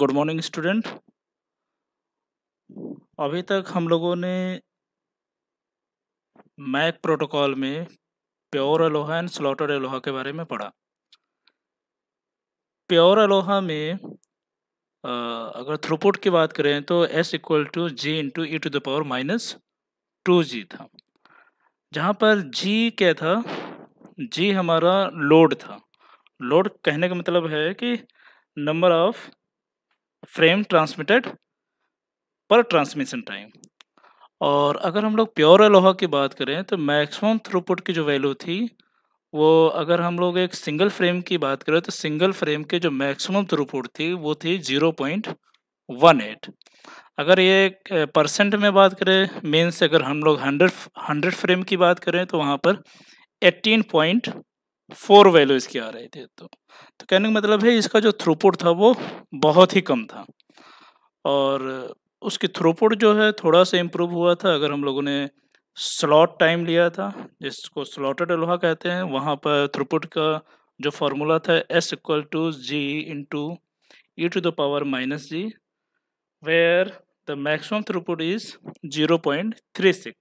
Good morning student अभी तक हम लोगों ने मैक प्रोटोकॉल में pure Aloha and slotted ALOHA के बारे में पढ़ा प्योर अलोहा में अगर थ्रूपुट की बात करें तो S equal to G into e to the power minus two G था जहाँ पर जी क्या था जी हमारा लोड था लोड कहने का मतलब है कि number of frame transmitted per transmission time और अगर हम लोग प्योर अलोहा की बात करें तो मैक्सिमम थ्रूपुट की जो वैल्यू थी वो अगर हम लोग एक सिंगल फ्रेम की बात करें तो सिंगल फ्रेम के जो मैक्सिमम थ्रूपुट थी वो थी जीरो पॉइंट वन एट अगर ये परसेंट में बात करें मीन्स से अगर हम लोग हंड्रेड हंड्रेड फ्रेम की बात करें तो वहाँ पर एटीन पॉइंट फोर वैल्यू इसकी आ रही थी तो तो कहने का मतलब है इसका जो थ्रूपुट था वो बहुत ही कम था और उसकी थ्रूपुट जो है थोड़ा सा इम्प्रूव हुआ था अगर हम लोगों ने स्लॉट टाइम लिया था जिसको स्लॉटेड लोहा कहते हैं वहाँ पर थ्रूपुट का जो फार्मूला था S equal to G into e to the power minus G where the maximum throughput is zero point three six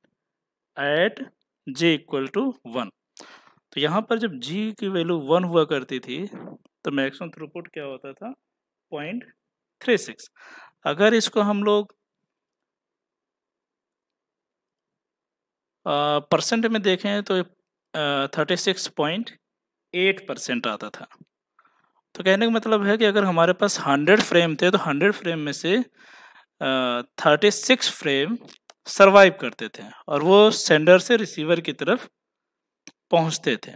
eight G equal to one तो यहाँ पर जब जी की वैल्यू वन हुआ करती थी तो मैक्सिमम थ्रूपुट क्या होता था पॉइंट थ्री सिक्स अगर इसको हम लोग परसेंट में देखें तो thirty six point eight percent आता था तो कहने का मतलब है कि अगर हमारे पास हंड्रेड फ्रेम थे तो हंड्रेड फ्रेम में से थर्टी सिक्स फ्रेम सरवाइव करते थे और वो सेंडर से रिसीवर की तरफ पहुंचते थे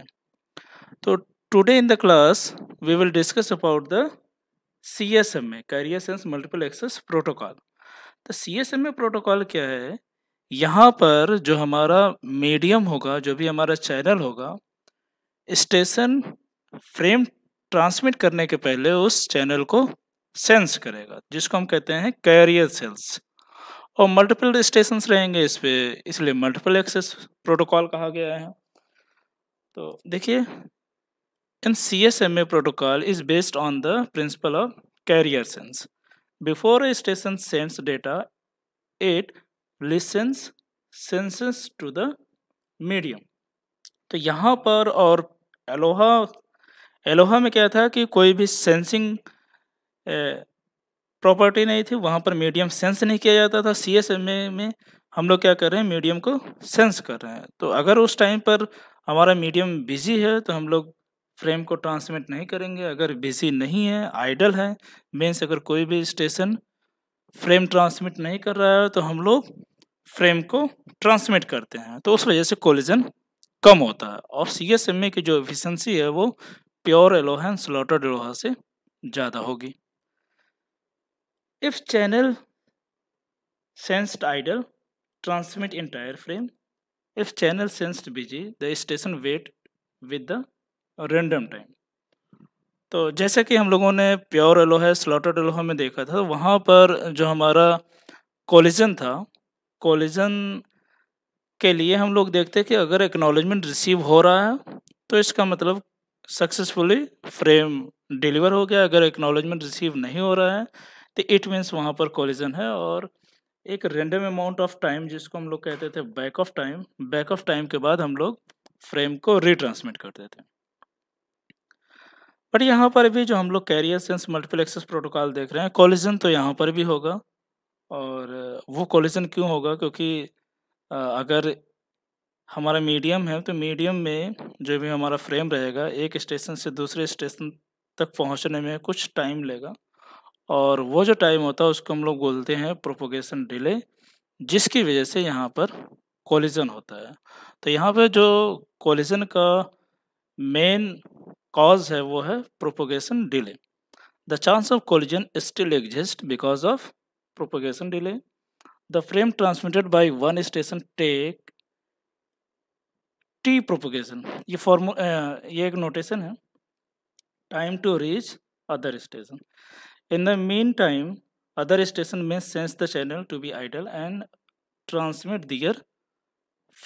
तो in the class we will discuss about the C S M A carrier sense multiple access protocol तो C S M A protocol क्या है यहाँ पर जो हमारा मीडियम होगा जो भी हमारा चैनल होगा स्टेशन फ्रेम ट्रांसमिट करने के पहले उस चैनल को सेंस करेगा जिसको हम कहते हैं कैरियर सेल्स और मल्टीपल स्टेशन रहेंगे इस पर इसलिए मल्टीपल एक्सेस प्रोटोकॉल कहा गया है तो देखिए In CSMA protocol is based on the principle of carrier sense. Before a station sends data, it listens, senses to the medium तो यहाँ पर और एलोहा एलोहा में क्या था कि कोई भी सेंसिंग प्रॉपर्टी नहीं थी वहाँ पर मीडियम सेंस नहीं किया जाता था सी एस एम ए में हम लोग क्या कर रहे हैं मीडियम को सेंस कर रहे हैं तो अगर उस टाइम पर हमारा मीडियम बिजी है तो हम लोग फ्रेम को ट्रांसमिट नहीं करेंगे अगर बिजी नहीं है आइडल है मीन्स अगर कोई भी स्टेशन फ्रेम ट्रांसमिट नहीं कर रहा है तो हम लोग फ्रेम को ट्रांसमिट करते हैं तो उस वजह से कोलिजन कम होता है और सी एस एम ए की जो एफिशेंसी है वो प्योर एलोहा स्लॉटेड एलोहा से ज़्यादा होगी if channel sensed idle transmit entire frame if channel sensed busy the station wait with the random time तो जैसे कि हम लोगों ने प्योर एलोहा स्लॉटेड एलोहा में देखा था तो वहाँ पर जो हमारा कॉलिजन था कोलिजन के लिए हम लोग देखते हैं कि अगर एक्नॉलेजमेंट रिसीव हो रहा है तो इसका मतलब सक्सेसफुली फ्रेम डिलीवर हो गया अगर एक्नॉलेजमेंट रिसीव नहीं हो रहा है तो इट मीन्स वहाँ पर कॉलिजन है और एक रेंडम अमाउंट ऑफ टाइम जिसको हम लोग कहते थे back off time back off time के बाद हम लोग फ्रेम को रिट्रांसमिट करते थे बट यहाँ पर भी जो हम लोग कैरियर सेंस मल्टीप्लेक्सेस प्रोटोकॉल देख रहे हैं कॉलिजन तो यहाँ पर भी होगा और वो कॉलिजन क्यों होगा क्योंकि अगर हमारा मीडियम है तो मीडियम में जो भी हमारा फ्रेम रहेगा एक स्टेशन से दूसरे स्टेशन तक पहुँचने में कुछ टाइम लेगा और वो जो टाइम होता है उसको हम लोग बोलते हैं प्रोपोगेशन डिले जिसकी वजह से यहाँ पर कॉलिजन होता है तो यहाँ पर जो कॉलिजन का मेन कॉज है वो है propagation delay the chance of collision still exist because of propagation delay the frame transmitted by one station take T propagation ये फॉर्मू ये एक नोटेशन है time to reach other station in the mean time other station may sense the channel to be idle and transmit their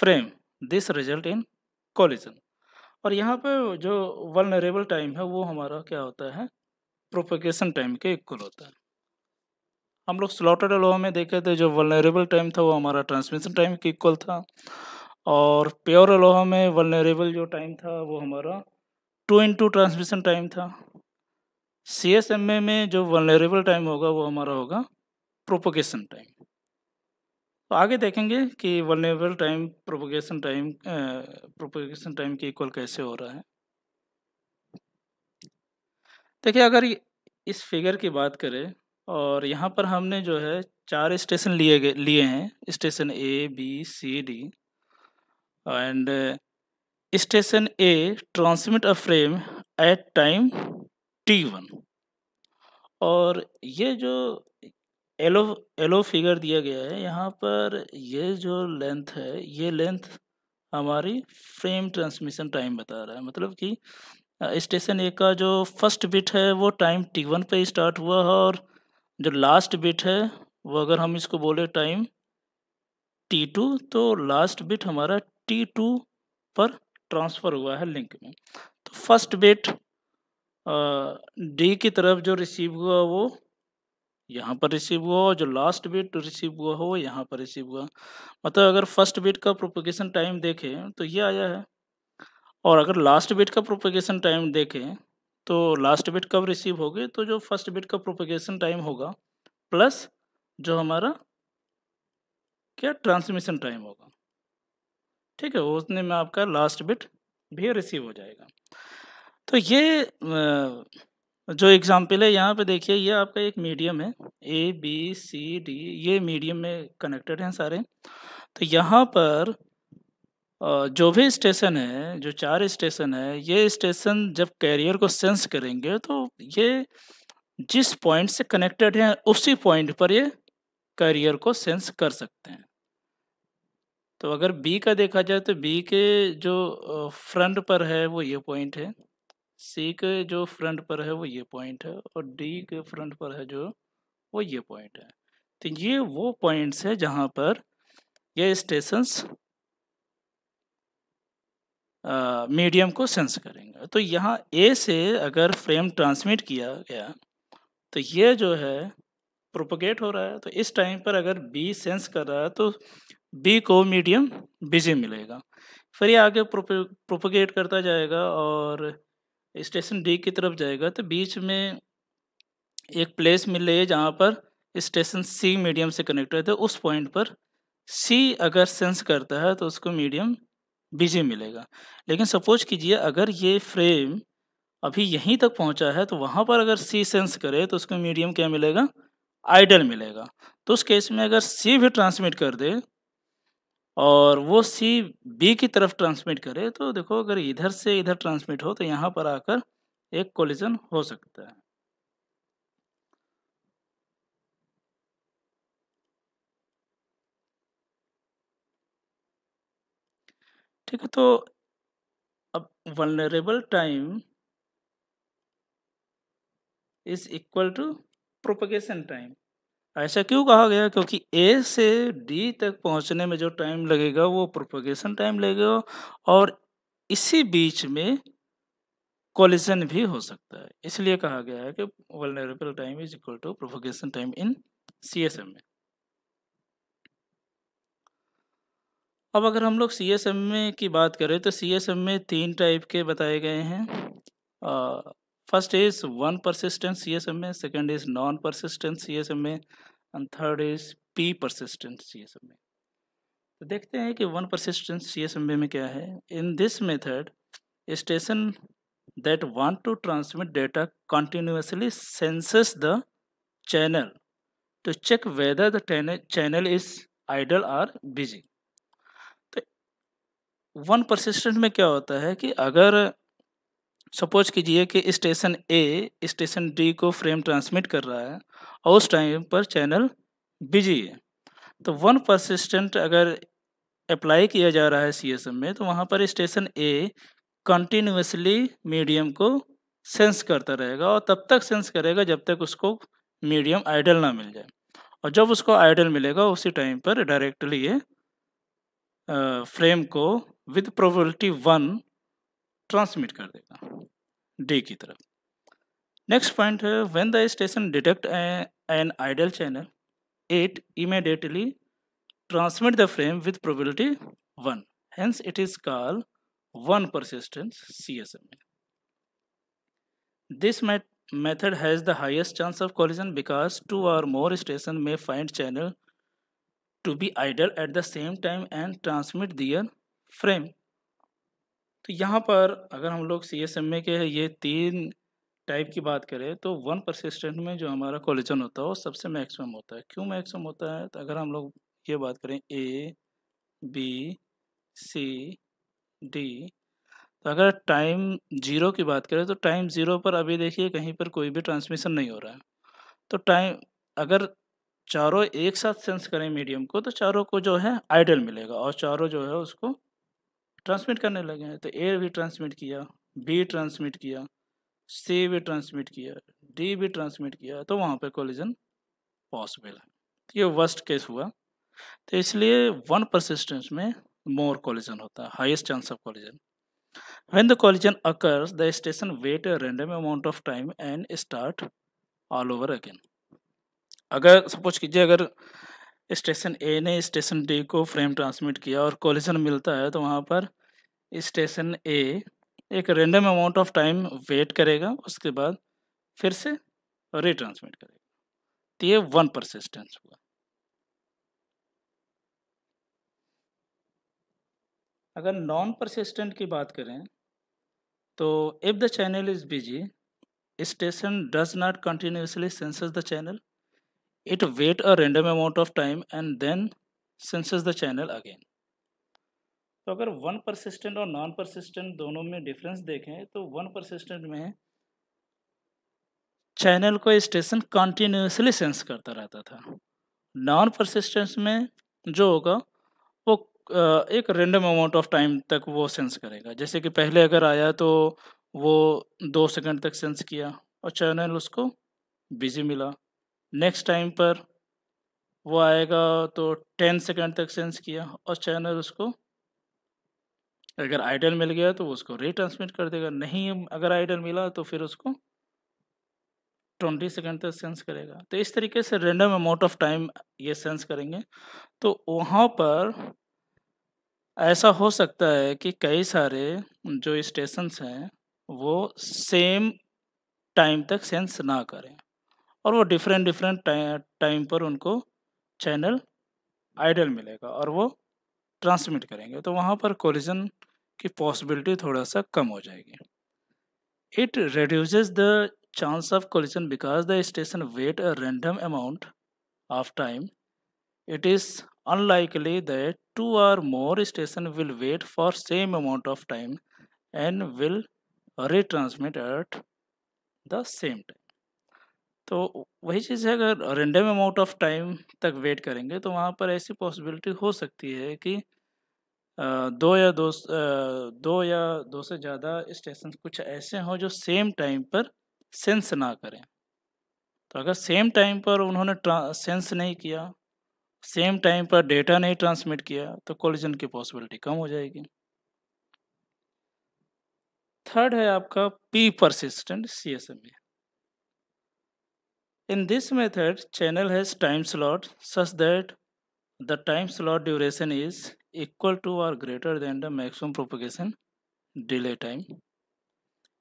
frame this result in collision और यहाँ पे जो vulnerable time है वो हमारा क्या होता है प्रोपेगेशन टाइम के इक्वल होता है हम लोग स्लॉटेड लॉ में देखे थे जो वलनरेबल टाइम था वो हमारा ट्रांसमिशन टाइम के इक्वल था और प्योर लोहा में वनरेबल जो टाइम था वो हमारा टू इंटू ट्रांसमिशन टाइम था सी एस एम ए में जो वनरेबल टाइम होगा वो हमारा होगा प्रोपोगेशन टाइम तो आगे देखेंगे कि vulnerable time propagation time propagation time के इक्वल कैसे हो रहा है देखिए अगर इस फिगर की बात करें और यहाँ पर हमने जो है चार स्टेशन लिए गए लिए हैं station A B C D and station A transmit a frame at time T one और ये जो एलो एलो फिगर दिया गया है यहाँ पर ये जो लेंथ है ये लेंथ हमारी फ्रेम ट्रांसमिशन टाइम बता रहा है मतलब कि स्टेशन ए का जो फर्स्ट बिट है वो टाइम टी वन पर स्टार्ट हुआ है और जो लास्ट बिट है वो अगर हम इसको बोले टाइम टी टू तो लास्ट बिट हमारा टी टू पर ट्रांसफ़र हुआ है लिंक में तो फर्स्ट बिट डी की तरफ जो रिसीव हुआ वो यहाँ पर रिसीव हुआ और जो लास्ट बिट रिसीव हुआ हो यहाँ पर रिसीव हुआ मतलब अगर फर्स्ट बिट का प्रोपोगेशन टाइम देखें तो ये आया है और अगर लास्ट बिट का प्रोपोगेशन टाइम देखें तो लास्ट बिट कब रिसीव होगी तो जो फर्स्ट बिट का प्रोपोगेशन टाइम होगा प्लस जो हमारा क्या ट्रांसमिशन टाइम होगा ठीक है उसने में आपका लास्ट बिट भी रिसीव हो जाएगा तो ये आ, जो एग्जाम्पल है यहाँ पे देखिए ये आपका एक मीडियम है ए बी सी डी ये मीडियम में कनेक्टेड हैं सारे तो यहाँ पर जो भी स्टेशन है जो चार स्टेशन है ये स्टेशन जब कैरियर को सेंस करेंगे तो ये जिस पॉइंट से कनेक्टेड हैं उसी पॉइंट पर ये कैरियर को सेंस कर सकते हैं तो अगर बी का देखा जाए तो बी के जो फ्रंट पर है वो ये पॉइंट है सी के जो फ्रंट पर है वो ये पॉइंट है और डी हम्म, के हम्म। फ्रंट पर है जो वो ये पॉइंट है तो ये वो पॉइंट्स है जहाँ पर ये स्टेशंस मीडियम को सेंस करेंगे तो यहाँ ए से अगर फ्रेम ट्रांसमिट किया गया तो ये जो है प्रोपोगेट हो रहा है तो इस टाइम पर अगर बी सेंस कर रहा है तो बी को मीडियम बिजी मिलेगा फिर ये आगे प्रोपोगेट करता जाएगा और स्टेशन डी की तरफ जाएगा तो बीच में एक प्लेस मिल रही है जहाँ पर स्टेशन सी मीडियम से कनेक्ट रहता है उस पॉइंट पर सी अगर सेंस करता है तो उसको मीडियम बिजी मिलेगा लेकिन सपोज कीजिए अगर ये फ्रेम अभी यहीं तक पहुंचा है तो वहाँ पर अगर सी सेंस करे तो उसको मीडियम क्या मिलेगा आइडल मिलेगा तो उस केस में अगर सी भी ट्रांसमिट कर दे और वो सी बी की तरफ ट्रांसमिट करे तो देखो अगर इधर से इधर ट्रांसमिट हो तो यहाँ पर आकर एक कोलिजन हो सकता है ठीक है तो अब vulnerable time is equal to propagation time ऐसा क्यों कहा गया क्योंकि ए से डी तक पहुंचने में जो टाइम लगेगा वो प्रोपोगेशन टाइम लगेगा और इसी बीच में कोलिजन भी हो सकता है इसलिए कहा गया है कि vulnerable time is equal to propagation time in C S M में अब अगर हम लोग सी एस एम में की बात करें तो सी एस एम में तीन टाइप के बताए गए हैं first is one persistence C S M A second is non persistence C S M A and third is P persistence C S M A तो देखते हैं कि one persistence C S M A में क्या है in this method station that want to transmit data continuously senses the channel to check whether channel is idle or busy तो one persistent में क्या होता है कि अगर सपोज कीजिए कि स्टेशन ए स्टेशन डी को फ्रेम ट्रांसमिट कर रहा है और उस टाइम पर चैनल बिजी है तो वन परसिस्टेंट अगर अप्लाई किया जा रहा है सी में तो वहाँ पर स्टेशन ए कंटिन्यूसली मीडियम को सेंस करता रहेगा और तब तक सेंस करेगा जब तक उसको मीडियम आइडल ना मिल जाए और जब उसको आइडल मिलेगा उसी टाइम पर डायरेक्टली ये फ्रेम को विद प्रोबेबिलिटी वन ट्रांसमिट कर देगा डी की तरफ नेक्स्ट पॉइंट है when the station detect an idle channel it immediately transmit the frame with probability one hence it is call one persistence C S M this method has the highest chance of collision because two or more station may find channel to be idle at the same time and transmit their frame तो यहाँ पर अगर हम लोग सी S M ए के ये तीन type की बात करें तो वन परसिस्टेंट में जो हमारा कोलिजन होता है वो सबसे मैक्सिमम होता है क्यों मैक्सिमम होता है तो अगर हम लोग ये बात करें ए बी सी डी तो अगर टाइम जीरो की बात करें तो टाइम ज़ीरो पर अभी देखिए कहीं पर कोई भी ट्रांसमिशन नहीं हो रहा है तो टाइम अगर चारों एक साथ सेंस करें मीडियम को तो चारों को जो है आइडल मिलेगा और चारों जो है उसको ट्रांसमिट करने लगे हैं तो ए भी ट्रांसमिट किया बी ट्रांसमिट किया सी भी ट्रांसमिट किया डी भी ट्रांसमिट किया तो वहाँ पर कोलिजन पॉसिबल है तो ये वर्स्ट केस हुआ तो इसलिए वन परसिस्टेंस में मोर कोलिजन होता है highest chance of collision when the collision occurs the station wait random amount of time and start all over again अगर सपोज कीजिए अगर स्टेशन ए ने स्टेशन डी को फ्रेम ट्रांसमिट किया और कोलिशन मिलता है तो वहाँ पर स्टेशन ए एक random amount of time wait करेगा उसके बाद फिर से रिट्रांसमिट करेगा तो ये वन परसिस्टेंस हुआ अगर नॉन परसिस्टेंट की बात करें तो if the channel is busy station does not continuously senses the channel it wait a random amount of time and then senses the channel again तो अगर वन परसिस्टेंट और non persistent दोनों में difference देखें तो वन परसिस्टेंट में channel को station continuously sense करता रहता था नॉन परसिस्टेंस में जो होगा वो एक रेंडम अमाउंट ऑफ टाइम तक वो सेंस करेगा जैसे कि पहले अगर आया तो वो दो सेकंड तक सेंस किया और चैनल उसको बिजी मिला नेक्स्ट टाइम पर वो आएगा तो टेन सेकेंड तक सेंस किया और चैनल उसको अगर आइडल मिल गया तो उसको रिट्रांसमिट कर देगा नहीं अगर आइडल मिला तो फिर उसको ट्वेंटी सेकेंड तक सेंस करेगा तो इस तरीके से रेंडम अमाउंट ऑफ टाइम ये सेंस करेंगे तो वहाँ पर ऐसा हो सकता है कि कई सारे जो स्टेशंस हैं वो सेम टाइम तक सेंस ना करें और वो डिफरेंट डिफरेंट टाइम पर उनको चैनल आइडल मिलेगा और वो ट्रांसमिट करेंगे तो वहाँ पर कोलिजन की पॉसिबिलिटी थोड़ा सा कम हो जाएगी it reduces the chance of collision because the station wait a random amount of time it is unlikely that two or more station will wait for same amount of time and will retransmit at the same time तो वही चीज़ है अगर random amount of time तक wait करेंगे तो वहाँ पर ऐसी पॉसिबिलिटी हो सकती है कि दो या दो दो या दो से ज़्यादा स्टेशन कुछ ऐसे हों जो सेम टाइम पर सेंस ना करें तो अगर सेम टाइम पर उन्होंने सेंस नहीं किया सेम टाइम पर डेटा नहीं ट्रांसमिट किया तो कोलिजन की पॉसिबिलिटी कम हो जाएगी थर्ड है आपका P persistent C S M A In this method, channel has time slot such that the time slot duration is equal to or greater than the maximum propagation delay time.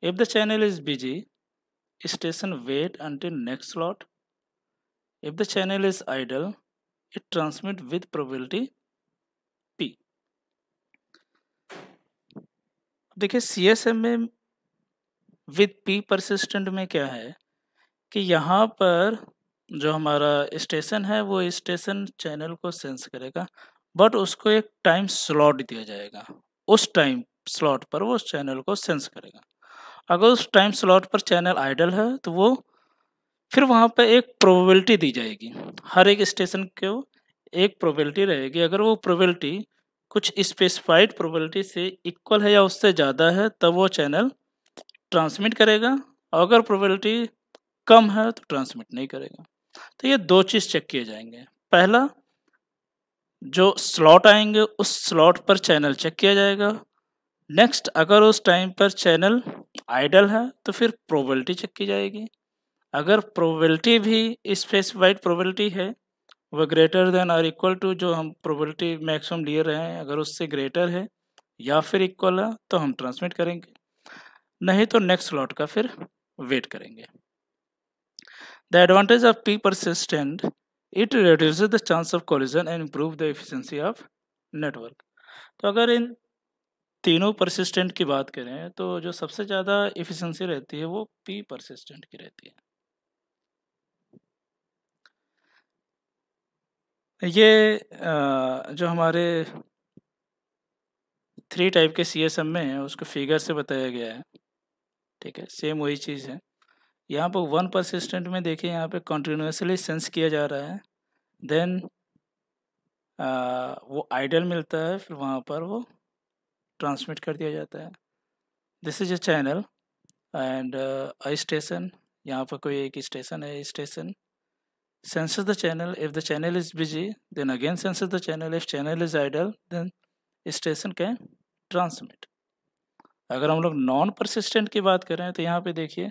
If the channel is busy, station wait until next slot. If the channel is idle, it transmit with probability P. देखिए C S M में with P persistent में क्या है कि यहाँ पर जो हमारा स्टेशन है वो स्टेशन चैनल को सेंस करेगा बट उसको एक टाइम स्लॉट दिया जाएगा उस टाइम स्लॉट पर वो उस चैनल को सेंस करेगा अगर उस टाइम स्लॉट पर चैनल आइडल है तो वो फिर वहाँ पर एक प्रोबेबिलिटी दी जाएगी हर एक स्टेशन को एक प्रोबेबिलिटी रहेगी अगर वो प्रोबेबिलिटी कुछ स्पेसिफाइड प्रोबेबिलिटी से इक्वल है या उससे ज़्यादा है तब वो चैनल ट्रांसमिट करेगा अगर प्रोबेबिलिटी कम है तो ट्रांसमिट नहीं करेगा तो ये दो चीज़ चेक किए जाएंगे पहला जो स्लॉट आएंगे उस स्लॉट पर चैनल चेक किया जाएगा नेक्स्ट अगर उस टाइम पर चैनल आइडल है तो फिर प्रोबेबिलिटी चेक की जाएगी अगर प्रोबेबिलिटी भी स्पेसिफाइड प्रोबेबिलिटी है वह ग्रेटर देन और इक्वल टू जो हम प्रोबेबिलिटी मैक्सिमम ले रहे हैं अगर उससे ग्रेटर है या फिर इक्वल है तो हम ट्रांसमिट करेंगे नहीं तो नेक्स्ट स्लॉट का फिर वेट करेंगे The advantage of P persistent, it reduces the chance of collision and improve the efficiency of network. तो अगर इन तीनों persistent की बात करें तो जो सबसे ज़्यादा efficiency रहती है वो पी persistent की रहती है ये जो हमारे थ्री टाइप के सी में है उसको फिगर से बताया गया है ठीक है सेम वही चीज़ है यहाँ पर वन परसिस्टेंट में देखिए यहाँ पे कंटिन्यूसली सेंस किया जा रहा है देन आ, वो आइडल मिलता है फिर वहाँ पर वो ट्रांसमिट कर दिया जाता है this is a channel and a station यहाँ पर कोई एक स्टेशन है station senses the channel if the channel is busy then again senses the channel if channel is idle then station can transmit अगर हम लोग नॉन परसिस्टेंट की बात करें तो यहाँ पे देखिए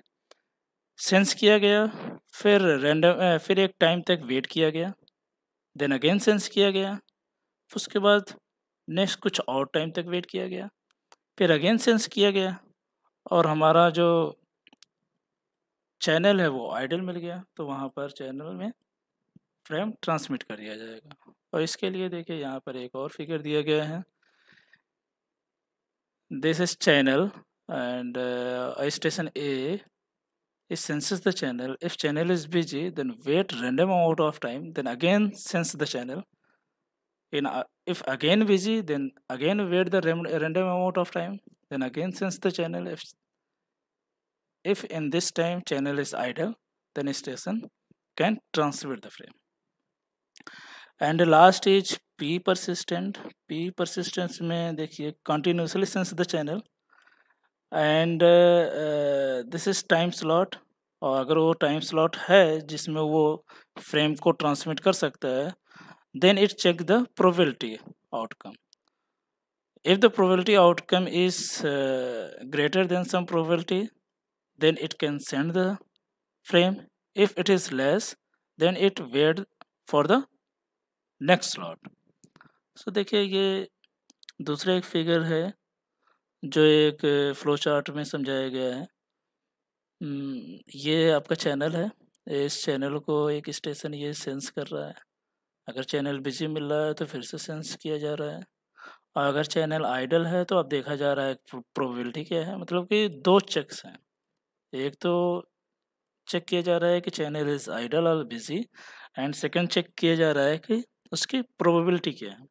सेंस किया गया फिर रैंडम फिर एक टाइम तक वेट किया गया देन अगेन सेंस किया गया उसके बाद नेक्स्ट कुछ और टाइम तक वेट किया गया फिर अगेन सेंस किया गया और हमारा जो चैनल है वो आइडल मिल गया तो वहाँ पर चैनल में फ्रेम ट्रांसमिट कर दिया जाएगा और इसके लिए देखिए यहाँ पर एक और फिगर दिया गया है this is channel and station a it senses the channel if channel is busy then wait random amount of time then again sense the channel in uh, if again busy then again wait the random amount of time then again sense the channel if if in this time channel is idle then station can transmit the frame And last stage P persistent. P persistence में देखिए continuously sense the channel. And this is time slot और अगर वो time slot है जिसमें वो frame को transmit कर सकता है then it check the probability outcome if the probability outcome is greater than some probability then it can send the frame if it is less than it wait for the next slot so देखिए ये दूसरा एक figure है जो एक flow chart में समझाया गया है हम्म, ये आपका चैनल है इस चैनल को एक स्टेशन ये सेंस कर रहा है अगर चैनल बिजी मिल रहा है तो फिर से सेंस किया जा रहा है और अगर चैनल आइडल है तो अब देखा जा रहा है प्रोबेबिलिटी क्या है मतलब कि दो चेक्स हैं एक तो चेक किया जा रहा है कि चैनल इज़ आइडल और बिजी एंड सेकंड चेक किया जा रहा है कि उसकी प्रोबेबिलिटी क्या है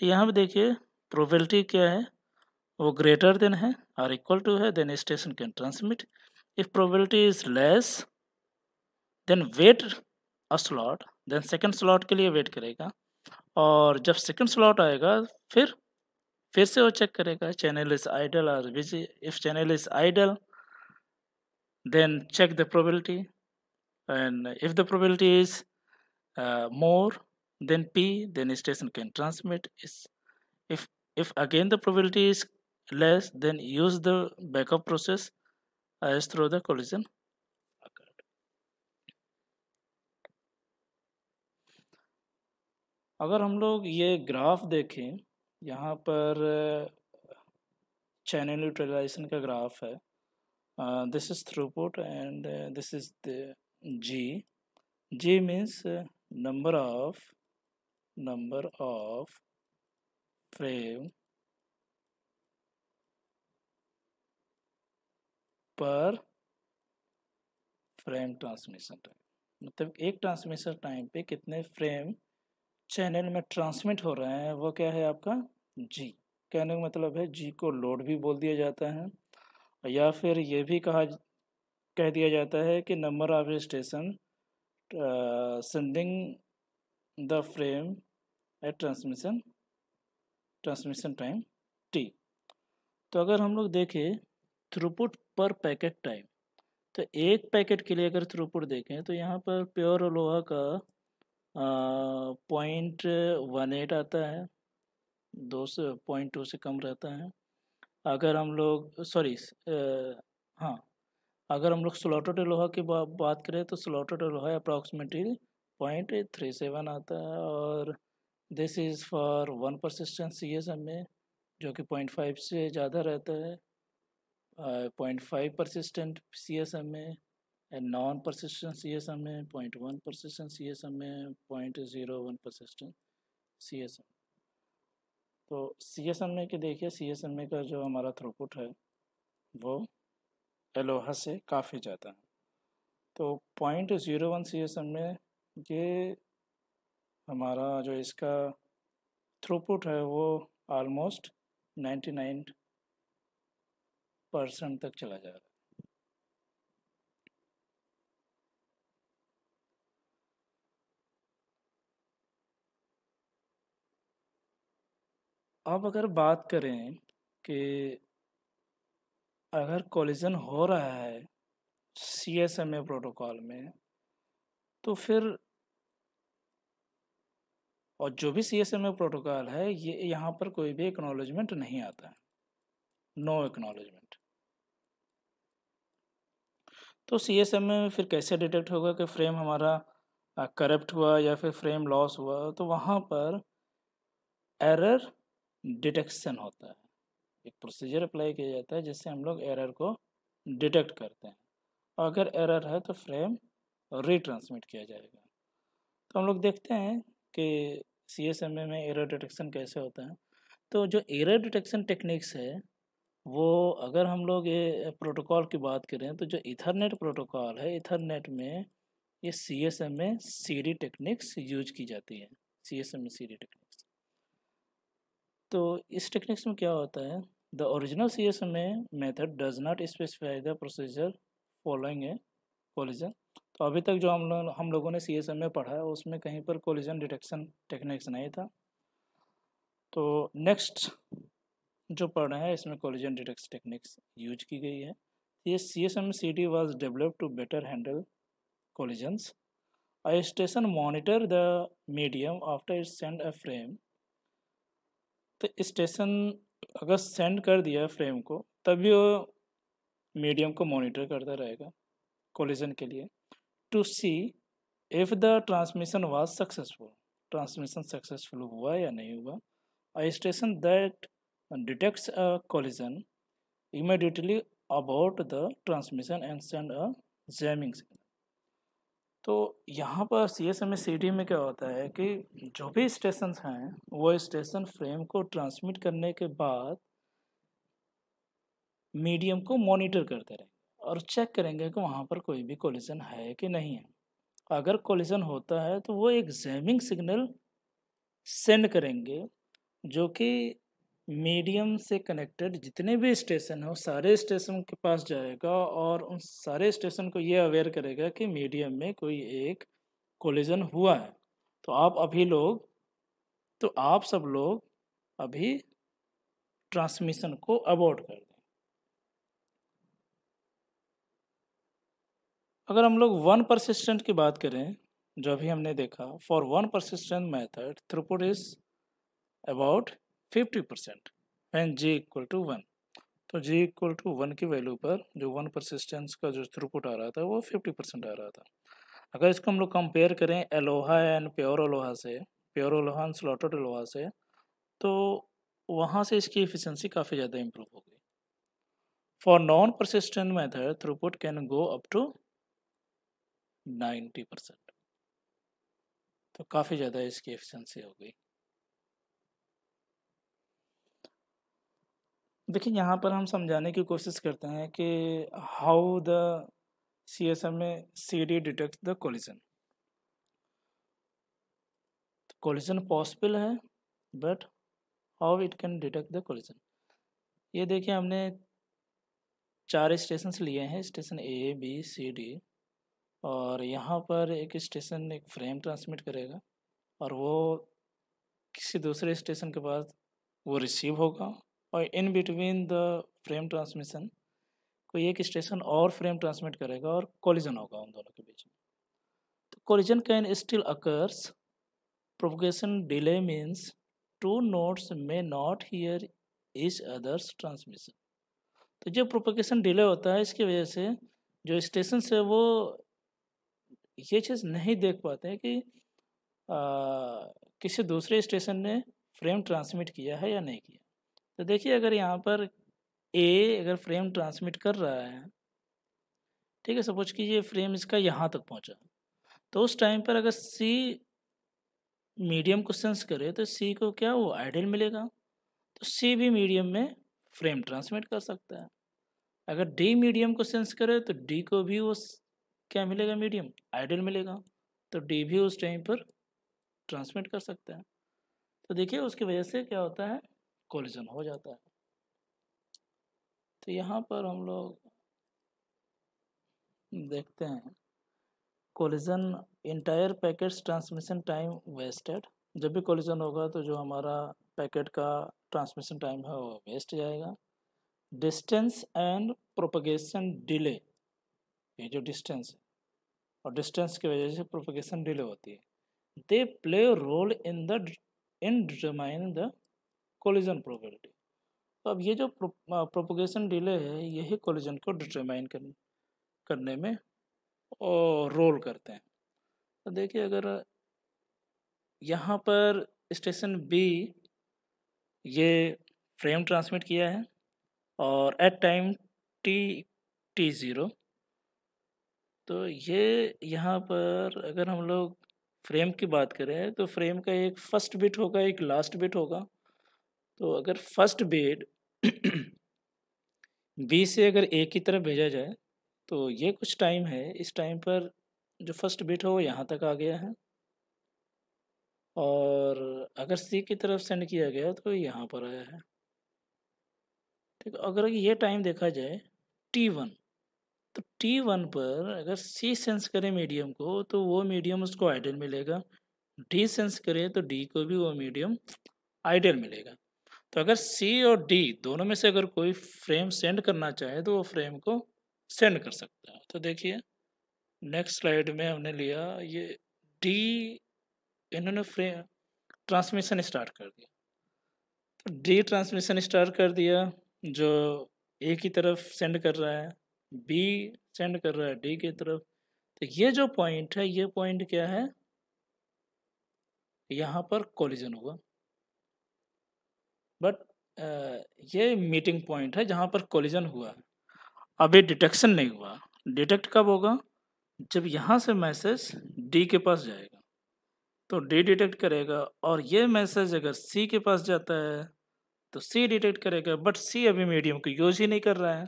तो यहाँ पर देखिए प्रोबेबिलिटी क्या है वो ग्रेटर देन है और इक्वल टू है then station can transmit if probability is less then wait a slot then second slot के लिए वेट करेगा और जब सेकंड स्लॉट आएगा फिर फिर से वो चेक करेगा चैनल इज आइडल और busy if channel is idle then check the probability and if the probability is more than P then station can transmit is if if again the probability is less then use the backup process as through the collision occurred. अगर हम लोग ये graph देखें यहाँ पर channel uh, utilisation का graph है this is throughput and this is the G G means number of number of frame per frame transmission time मतलब एक ट्रांसमिशन टाइम पे कितने फ्रेम चैनल में ट्रांसमिट हो रहे हैं वो क्या है आपका जी कहने का मतलब है जी को लोड भी बोल दिया जाता है या फिर ये भी कहा कह दिया जाता है कि number of station sending the frame at transmission transmission time T तो अगर हम लोग देखें थ्रूपुट पर पैकेट टाइम तो एक पैकेट के लिए अगर थ्रूपुट देखें तो यहाँ पर प्योर लोहा का पॉइंट वन एट आता है दो से पॉइंट टू से कम रहता है अगर हम लोग सॉरी हाँ अगर हम लोग स्लॉटेड लोहा की बा, बात करें तो स्लोटोटे लोहा अप्रॉक्सीमेटली पॉइंट थ्री सेवन आता है और this is for one persistence C S M में जो कि पॉइंट फाइव से ज़्यादा रहता है point five persistent C S M A and non persistent C S M A point one persistent C S M A point zero one persistent C S M तो C S M ए के देखिए C S M ए का जो हमारा throughput है वो Eloah से काफ़ी ज़्यादा है तो point zero one C S M A ये हमारा जो इसका थ्रूपुट है वो आलमोस्ट नाइन्टी नाइन परसेंट तक चला जा रहा है अब अगर बात करें कि अगर कॉलिजन हो रहा है C S M A protocol में तो फिर और जो भी C S M A protocol है ये यहाँ पर कोई भी एक्नोलॉजमेंट नहीं आता है नो एक्नोलॉजमेंट तो सी एस एम में फिर कैसे डिटेक्ट होगा कि फ्रेम हमारा करप्ट हुआ या फिर फ्रेम लॉस हुआ तो वहाँ पर एरर डिटेक्शन होता है एक प्रोसीजर अप्लाई किया जाता है जिससे हम लोग एरर को डिटेक्ट करते हैं और अगर एरर है तो फ्रेम रिट्रांसमिट किया जाएगा तो हम लोग देखते हैं कि सी एस एम में एरर डिटेक्शन कैसे होता है तो जो एरर डिटेक्शन टेक्निक्स है वो अगर हम लोग ये प्रोटोकॉल की बात करें तो जो इथरनेट प्रोटोकॉल है इथरनेट में ये C S M A C D techniques use की जाती है C S M A C D techniques तो इस टेक्निक्स में क्या होता है the original C S M A method does not specify the procedure following है कोलिजन तो अभी तक जो हम लोग हम लोगों ने सी एस एम ए पढ़ा है उसमें कहीं पर कोलिजन डिटेक्शन टेक्निक्स नहीं था तो नेक्स्ट जो पढ़ रहे हैं इसमें कोलिजन डिटेक्स टेक्निक्स यूज की गई है ये C S M C D was develop to better handle collisions I station monitor the medium after it send a frame तो स्टेशन अगर सेंड कर दिया फ्रेम को तभी वो मीडियम को मोनिटर करता रहेगा कोलिजन के लिए to see if the transmission was successful transmission successful हुआ या नहीं हुआ I station that detects a collision immediately about the transmission and send a jamming signal तो यहाँ पर C S M C D में क्या होता है कि जो भी स्टेशन हैं वो स्टेशन फ्रेम को ट्रांसमिट करने के बाद मीडियम को मॉनिटर करते रहेंगे और चेक करेंगे कि वहाँ पर कोई भी कोलिजन है कि नहीं है अगर कोलिजन होता है तो वो एक जैमिंग सिग्नल सेंड करेंगे जो कि मीडियम से कनेक्टेड जितने भी स्टेशन हैं वो सारे स्टेशन के पास जाएगा और उन सारे स्टेशन को ये अवेयर करेगा कि मीडियम में कोई एक कोलिजन हुआ है तो आप अभी लोग तो आप सब लोग अभी ट्रांसमिशन को अवॉइड कर दें अगर हम लोग वन परसिस्टेंट की बात करें जो अभी हमने देखा for one persistent method throughput is about fifty percent and J equal to one तो जे इक्वल टू वन की वैल्यू पर जो वन परसिस्टेंस का जो थ्रूपुट आ रहा था वो फिफ्टी परसेंट आ रहा था अगर इसको हम लोग कंपेयर करें एलोहा एंड प्योर अलोहा से pure Aloha and slotted Aloha से तो वहाँ से इसकी एफिशिएंसी काफ़ी ज़्यादा इम्प्रूव हो गई for non persistent method throughput can go up to ninety percent तो काफ़ी ज़्यादा इसकी एफिशिएंसी हो गई देखिए यहाँ पर हम समझाने की कोशिश करते हैं कि how the C S M A C D detect the collision collision possible है but how it can detect the collision ये देखिए हमने चार स्टेशन लिए हैं station A B C D और यहाँ पर एक स्टेशन एक फ्रेम ट्रांसमिट करेगा और वो किसी दूसरे स्टेशन के पास वो रिसीव होगा और in between the frame transmission कोई एक स्टेशन और फ्रेम ट्रांसमिट करेगा और कॉलिजन होगा उन दोनों के बीच में तो collision can still occurs propagation delay means two nodes may not hear is others transmission तो जो प्रोपोगेशन डिले होता है इसकी वजह से जो स्टेशन से वो ये चीज़ नहीं देख पाते कि आ, किसी दूसरे स्टेशन ने फ्रेम ट्रांसमिट किया है या नहीं किया तो देखिए अगर यहाँ पर ए अगर फ्रेम ट्रांसमिट कर रहा है ठीक है सपोज कीजिए फ्रेम इसका यहाँ तक पहुँचा तो उस टाइम पर अगर सी मीडियम को सेंस करे तो सी को क्या वो आइडियल मिलेगा तो सी भी मीडियम में फ्रेम ट्रांसमिट कर सकता है अगर डी मीडियम को सेंस करे तो डी को भी वो क्या मिलेगा मीडियम आइडियल मिलेगा तो डी भी उस टाइम पर ट्रांसमिट कर सकता है तो देखिए उसकी वजह से क्या होता है कोलिजन हो जाता है तो यहाँ पर हम लोग देखते हैं collision entire packet transmission time wasted जब भी कोलिजन होगा तो जो हमारा पैकेट का ट्रांसमिशन टाइम है वो वेस्ट जाएगा डिस्टेंस एंड प्रोपगेशन डिले ये जो डिस्टेंस है और डिस्टेंस की वजह से प्रोपगेशन डिले होती है they play role in the in determine the collision probability तो अब ये जो प्रोपोगेशन डिले है यही कोलिजन को डिटरमाइन कर, करने में और रोल करते हैं तो देखिए अगर यहाँ पर स्टेशन बी ये फ्रेम ट्रांसमिट किया है और at time T T zero तो ये यहाँ पर अगर हम लोग फ्रेम की बात करें तो फ्रेम का एक फर्स्ट बिट होगा एक लास्ट बिट होगा तो अगर फर्स्ट बेड बी से अगर ए की तरफ भेजा जाए तो ये कुछ टाइम है इस टाइम पर जो फर्स्ट बेड है वो यहाँ तक आ गया है और अगर सी की तरफ सेंड किया गया तो यहाँ पर आया है ठीक अगर ये टाइम देखा जाए टी वन तो टी वन पर अगर सी सेंस करे मीडियम को तो वो मीडियम उसको आइडियल मिलेगा डी सेंस करे तो डी को भी वो मीडियम आइडियल मिलेगा तो अगर सी और डी दोनों में से अगर कोई फ्रेम सेंड करना चाहे तो वो फ्रेम को सेंड कर सकता है तो देखिए नेक्स्ट स्लाइड में हमने लिया ये डी इन्होंने फ्रेम ट्रांसमिशन स्टार्ट कर दिया तो डी ट्रांसमिशन स्टार्ट कर दिया जो ए की तरफ सेंड कर रहा है बी सेंड कर रहा है डी की तरफ तो ये जो पॉइंट है ये पॉइंट क्या है यहाँ पर कॉलिजन हुआ बट ये मीटिंग पॉइंट है जहाँ पर कोलिजन हुआ है अभी डिटेक्शन नहीं हुआ डिटेक्ट कब होगा जब यहाँ से मैसेज डी के पास जाएगा तो डी डिटेक्ट करेगा और ये मैसेज अगर सी के पास जाता है तो सी डिटेक्ट करेगा बट सी अभी मीडियम को यूज ही नहीं कर रहा है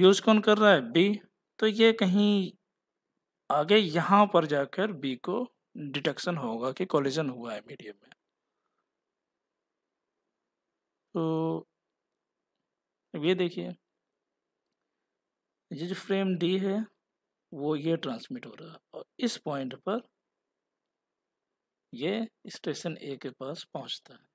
यूज कौन कर रहा है बी तो ये कहीं आगे यहाँ पर जाकर बी को डिटेक्शन होगा कि कॉलिजन हुआ है मीडियम में तो ये देखिए ये जो फ्रेम डी है वो ये ट्रांसमिट हो रहा है और इस पॉइंट पर ये स्टेशन ए के पास पहुंचता है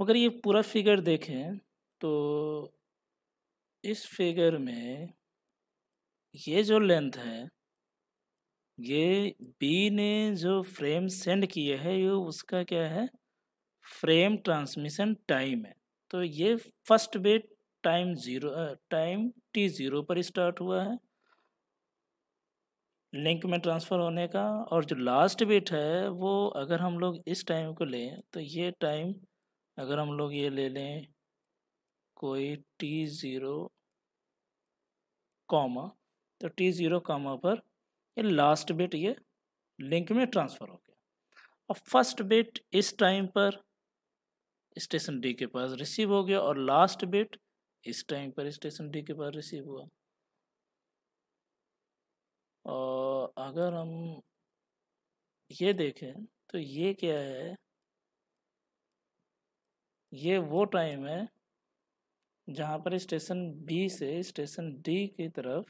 मगर ये पूरा फिगर देखें तो इस फिगर में ये जो लेंथ है ये बी ने जो फ्रेम सेंड किए है ये उसका क्या है फ्रेम ट्रांसमिशन टाइम है तो ये first bit time zero time T zero पर स्टार्ट हुआ है लिंक में ट्रांसफ़र होने का और जो लास्ट बिट है वो अगर हम लोग इस टाइम को लें तो ये टाइम अगर हम लोग ये ले लें कोई टी ज़ीरो कॉमा तो टी ज़ीरो कामा पर ये लास्ट बिट ये लिंक में ट्रांसफ़र हो गया और फर्स्ट बिट इस टाइम पर स्टेशन डी के पास रिसीव हो गया और लास्ट बिट इस टाइम पर स्टेशन डी के पास रिसीव हुआ और अगर हम ये देखें तो ये क्या है ये वो टाइम है जहाँ पर स्टेशन बी से स्टेशन डी की तरफ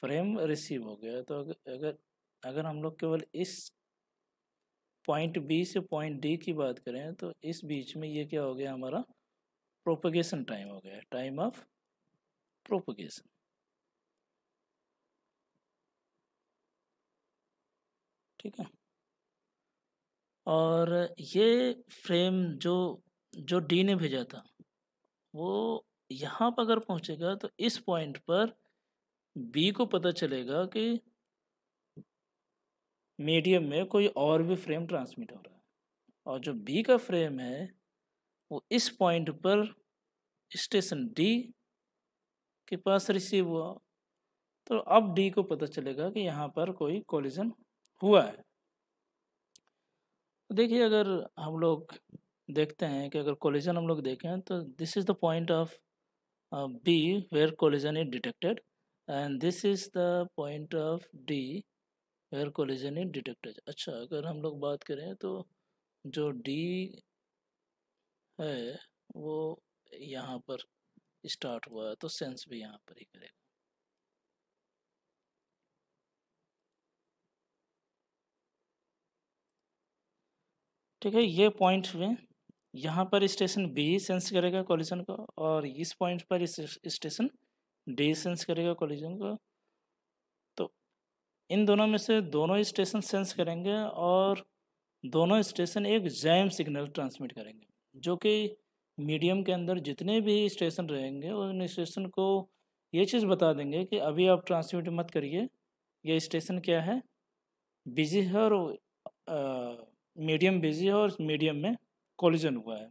फ्रेम रिसीव हो गया तो अगर अगर हम लोग केवल इस पॉइंट बी से पॉइंट डी की बात करें तो इस बीच में ये क्या हो गया हमारा प्रोपोगेशन टाइम हो गया टाइम ऑफ प्रोपोगेशन ठीक है और ये फ्रेम जो जो डी ने भेजा था वो यहाँ पर अगर पहुँचेगा तो इस पॉइंट पर बी को पता चलेगा कि मीडियम में कोई और भी फ्रेम ट्रांसमिट हो रहा है और जो बी का फ्रेम है वो इस पॉइंट पर स्टेशन डी के पास रिसीव हुआ तो अब डी को पता चलेगा कि यहाँ पर कोई कोलिजन हुआ है देखिए अगर हम लोग देखते हैं कि अगर कोलिजन हम लोग देखें तो this is the point of B where collision is detected and this is the point of D where collision is detected अच्छा अगर हम लोग बात करें तो जो डी है वो यहाँ पर स्टार्ट हुआ है तो सेंस भी यहाँ पर ही करेगा ठीक है ये पॉइंट में यहाँ पर स्टेशन बी सेंस करेगा कॉलिजन को और इस पॉइंट पर स्टेशन डी सेंस करेगा कोलिजन को तो इन दोनों में से दोनों स्टेशन सेंस करेंगे और दोनों स्टेशन एक जैम सिग्नल ट्रांसमिट करेंगे जो कि मीडियम के अंदर जितने भी स्टेशन रहेंगे उन स्टेशन को ये चीज़ बता देंगे कि अभी आप ट्रांसमिट मत करिए ये स्टेशन क्या है बिजी है और मीडियम बिजी है और मीडियम में कोलिजन हुआ है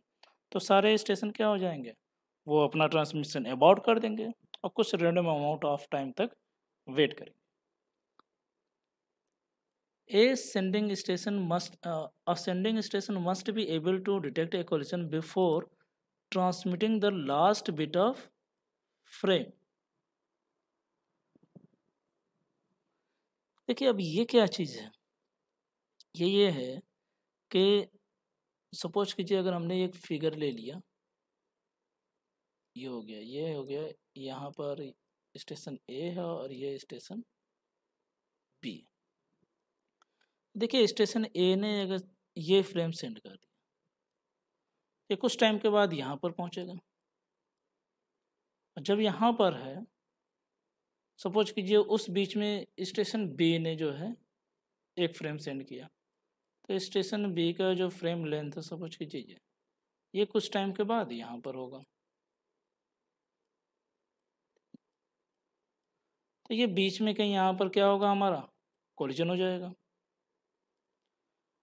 तो सारे स्टेशन क्या हो जाएंगे वो अपना ट्रांसमिशन अबाउट कर देंगे और कुछ रेंडम अमाउंट ऑफ टाइम तक वेट करेंगे a sending station must a sending station must be able to detect a collision before transmitting the last bit of frame देखिए अब ये क्या चीज़ है ये ये है कि सपोज कीजिए अगर हमने एक फिगर ले लिया ये हो गया ये हो गया यहाँ पर स्टेशन ए है और ये स्टेशन बी देखिए स्टेशन ए ने अगर ये फ्रेम सेंड कर दिया ये कुछ टाइम के बाद यहाँ पर पहुँचेगा जब यहाँ पर है सपोज कीजिए उस बीच में स्टेशन बी ने जो है एक फ्रेम सेंड किया तो स्टेशन बी का जो फ्रेम लेंथ है सपोज कीजिए ये कुछ टाइम के बाद यहाँ पर होगा तो ये बीच में कहीं यहाँ पर क्या होगा हमारा कोलिजन हो जाएगा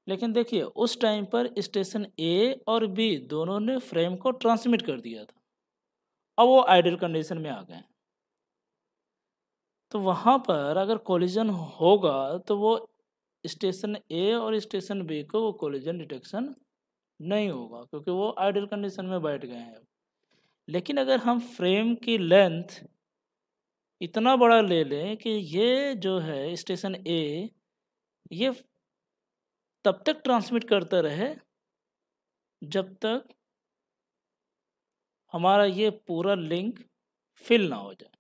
लेकिन देखिए उस टाइम पर स्टेशन ए और बी दोनों ने फ्रेम को ट्रांसमिट कर दिया था अब वो आइडियल कंडीशन में आ गए तो वहाँ पर अगर कोलिजन होगा तो वो स्टेशन ए और स्टेशन बी को वो कोलिजन डिटेक्शन नहीं होगा क्योंकि वो आइडियल कंडीशन में बैठ गए हैं लेकिन अगर हम फ्रेम की लेंथ इतना बड़ा ले लें कि ये जो है स्टेशन ए ये तब तक ट्रांसमिट करता रहे जब तक हमारा ये पूरा लिंक फिल ना हो जाए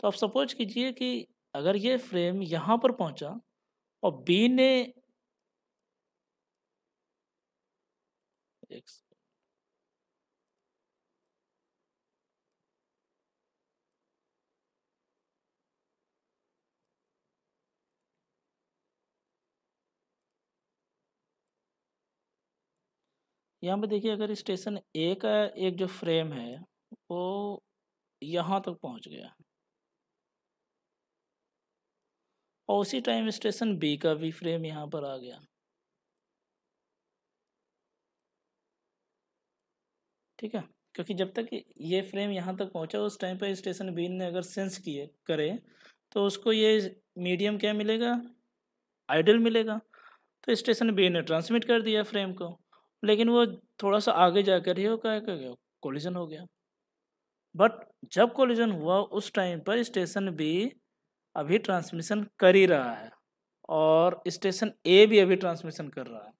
तो आप सपोज कीजिए कि अगर ये फ्रेम यहाँ पर पहुँचा और बी ने यहाँ पे देखिए अगर स्टेशन ए का एक जो फ्रेम है वो यहाँ तक पहुँच गया और उसी टाइम स्टेशन बी का भी फ्रेम यहाँ पर आ गया ठीक है क्योंकि जब तक ये फ्रेम यहाँ तक पहुँचा उस टाइम पर स्टेशन बी ने अगर सेंस किए करे तो उसको ये मीडियम क्या मिलेगा आइडल मिलेगा तो स्टेशन बी ने ट्रांसमिट कर दिया फ्रेम को लेकिन वो थोड़ा सा आगे जाकर ही क्या गया कोलिजन हो गया बट जब कोलिजन हुआ उस टाइम पर स्टेशन भी अभी ट्रांसमिशन कर ही रहा है और स्टेशन ए भी अभी ट्रांसमिशन कर रहा है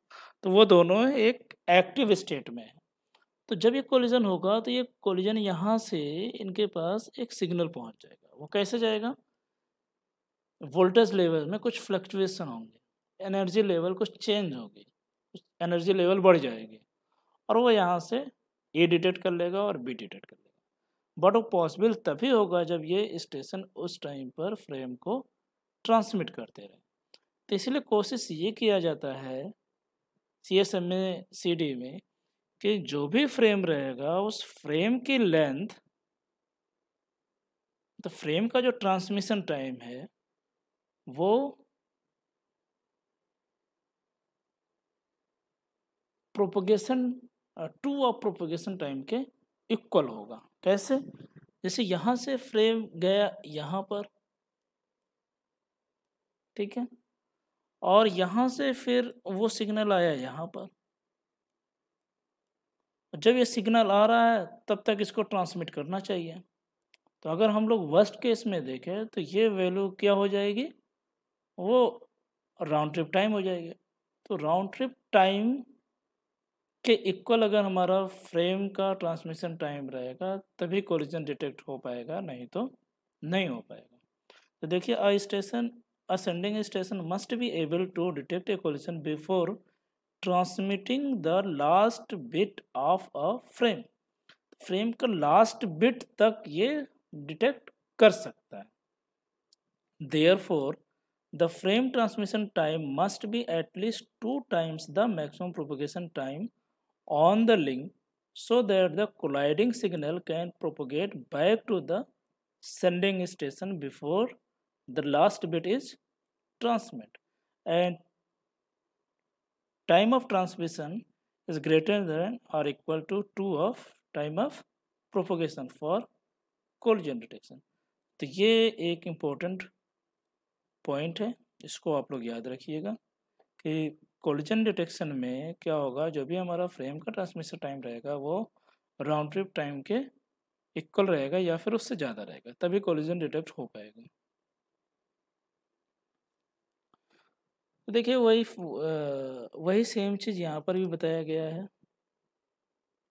तो वो दोनों एक एक्टिव स्टेट में है तो जब ये कोलिजन होगा तो ये कोलिजन यहाँ से इनके पास एक सिग्नल पहुँच जाएगा वो कैसे जाएगा वोल्टेज लेवल में कुछ फ्लक्चुएसन होंगे एनर्जी लेवल कुछ चेंज होगी एनर्जी लेवल बढ़ जाएगी और वो यहाँ से ए डिटेक्ट कर लेगा और बी डिटेक्ट कर लेगा बट वो पॉसिबल तभी होगा जब ये स्टेशन उस टाइम पर फ्रेम को ट्रांसमिट करते रहे तो इसलिए कोशिश ये किया जाता है सी एस एम में सी डी में कि जो भी फ्रेम रहेगा उस फ्रेम की लेंथ तो फ्रेम का जो ट्रांसमिशन टाइम है वो propagation two of propagation time के इक्वल होगा कैसे जैसे यहाँ से फ्रेम गया यहाँ पर ठीक है और यहाँ से फिर वो सिग्नल आया यहाँ पर जब ये सिग्नल आ रहा है तब तक इसको ट्रांसमिट करना चाहिए तो अगर हम लोग वर्स्ट केस में देखें तो ये वैल्यू क्या हो जाएगी वो राउंड ट्रिप टाइम हो जाएगी तो राउंड ट्रिप टाइम के इक्वल अगर हमारा फ्रेम का ट्रांसमिशन टाइम रहेगा तभी कोलिजन डिटेक्ट हो पाएगा नहीं तो नहीं हो पाएगा तो देखिए a station a sending station must be able to detect a collision before transmitting the last bit of a frame frame का लास्ट बिट तक ये डिटेक्ट कर सकता है therefore the frame transmission time must be at least two times the maximum propagation time on the link so that the colliding signal can propagate back to the sending station before the last bit is transmit and time of transmission is greater than or equal to 2 of time of propagation for collision detection तो ये एक important point है इसको आप लोग याद रखिएगा कि कोलिजन डिटेक्शन में क्या होगा जो भी हमारा फ्रेम का ट्रांसमिशन टाइम रहेगा वो राउंड ट्रिप टाइम के इक्वल रहेगा या फिर उससे ज़्यादा रहेगा तभी कोलिजन डिटेक्ट हो पाएगा तो देखिए वही वही सेम चीज़ यहाँ पर भी बताया गया है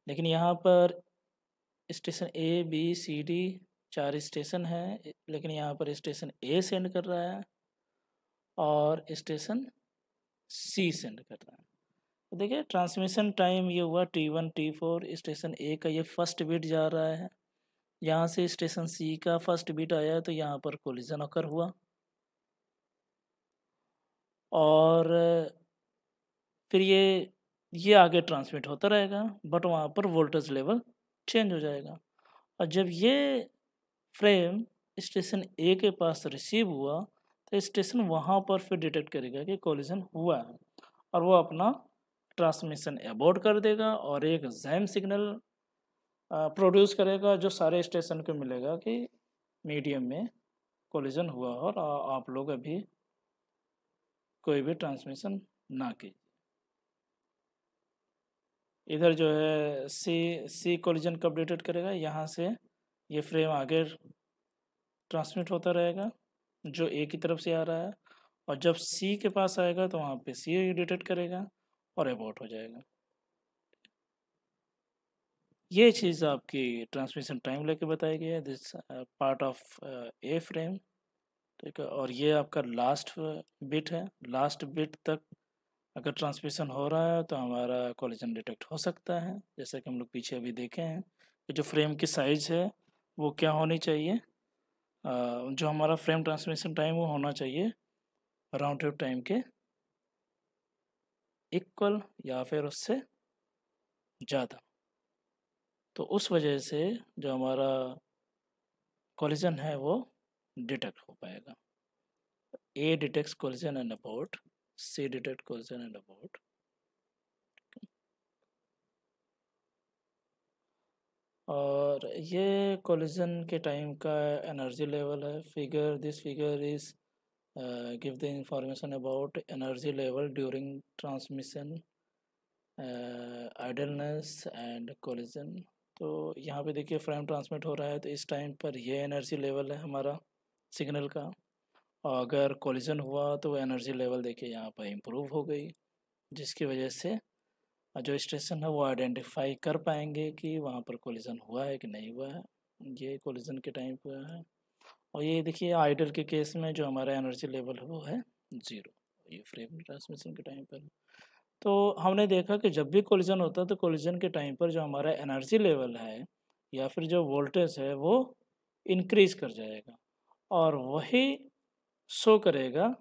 लेकिन यहाँ पर station A B C D चार स्टेशन है लेकिन यहाँ पर स्टेशन ए सेंड कर रहा है और स्टेशन सी सेंड रहा है तो देखिए ट्रांसमिशन टाइम ये हुआ T one T four station A का ये फर्स्ट बीट जा रहा है यहाँ से स्टेशन सी का फर्स्ट बीट आया है तो यहाँ पर कोलिजन अकर हुआ और फिर ये ये आगे ट्रांसमिट होता रहेगा बट वहाँ पर वोल्टेज लेवल चेंज हो जाएगा और जब ये फ्रेम स्टेशन ए के पास रिसीव हुआ तो स्टेशन वहाँ पर फिर डिटेक्ट करेगा कि कॉलिजन हुआ है और वो अपना ट्रांसमिशन अबोर्ड कर देगा और एक जैम सिग्नल प्रोड्यूस करेगा जो सारे स्टेशन को मिलेगा कि मीडियम में कॉलिजन हुआ और आप लोग अभी कोई भी ट्रांसमिशन ना कीजिए इधर जो है सी सी कॉलिजन कब डिटेक्ट करेगा यहाँ से ये फ्रेम आगे ट्रांसमिट होता रहेगा जो ए की तरफ से आ रहा है और जब सी के पास आएगा तो वहाँ पे सी डिटेक्ट करेगा और एबॉट हो जाएगा ये चीज़ आपकी ट्रांसमिशन टाइम लेके बताई गई है this part of a frame ठीक है और ये आपका लास्ट बिट है लास्ट बिट तक अगर ट्रांसमिशन हो रहा है तो हमारा कॉलेजन डिटेक्ट हो सकता है जैसा कि हम लोग पीछे अभी देखे हैं कि जो फ्रेम की साइज़ है वो क्या होनी चाहिए जो हमारा फ्रेम ट्रांसमिशन टाइम वो होना चाहिए राउंड ट्रिप टाइम के इक्वल या फिर उससे ज़्यादा तो उस वजह से जो हमारा कॉलिजन है वो डिटेक्ट हो पाएगा a detect collision and abort C detect collision and abort और ये कोलिजन के टाइम का एनर्जी लेवल है figure this figure is give the information about energy level during transmission idleness and collision तो यहाँ पे देखिए फ्रेम ट्रांसमिट हो रहा है तो इस टाइम पर ये एनर्जी लेवल है हमारा सिग्नल का और अगर कोलिजन हुआ तो एनर्जी लेवल देखिए यहाँ पर इम्प्रूव हो गई जिसकी वजह से जो स्टेशन है वो आइडेंटिफाई कर पाएंगे कि वहाँ पर कोलिजन हुआ है कि नहीं हुआ है ये कोलिजन के टाइम हुआ है और ये देखिए आइडल के केस में जो हमारा एनर्जी लेवल है वो है ज़ीरो ये फ्रेम ट्रांसमिशन के टाइम पर तो हमने देखा कि जब भी कोलिजन होता है तो कोलिजन के टाइम पर जो हमारा एनर्जी लेवल है या फिर जो वोल्टेज है वो इंक्रीज कर जाएगा और वही शो करेगा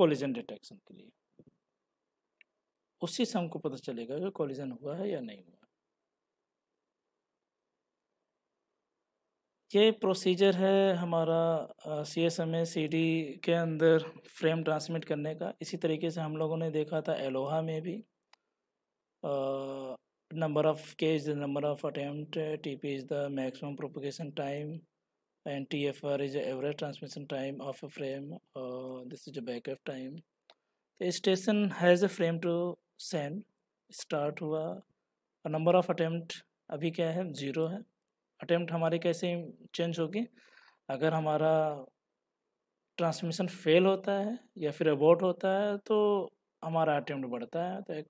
कोलिजन डिटेक्शन के लिए उसी से हमको पता चलेगा कि कॉलिजन हुआ है या नहीं हुआ ये प्रोसीजर है हमारा C S M A C D के अंदर फ्रेम ट्रांसमिट करने का इसी तरीके से हम लोगों ने देखा था एलोहा में भी number of K is the number of attempt T P is the maximum propagation time and T F R is average transmission time of a frame this is a backup time station has a frame to send start हुआ और number of attempt अभी क्या है zero है attempt हमारे कैसे change होगी अगर हमारा ट्रांसमिशन फेल होता है या फिर अबॉर्ट होता है तो हमारा अटेम्प्ट बढ़ता है तो एक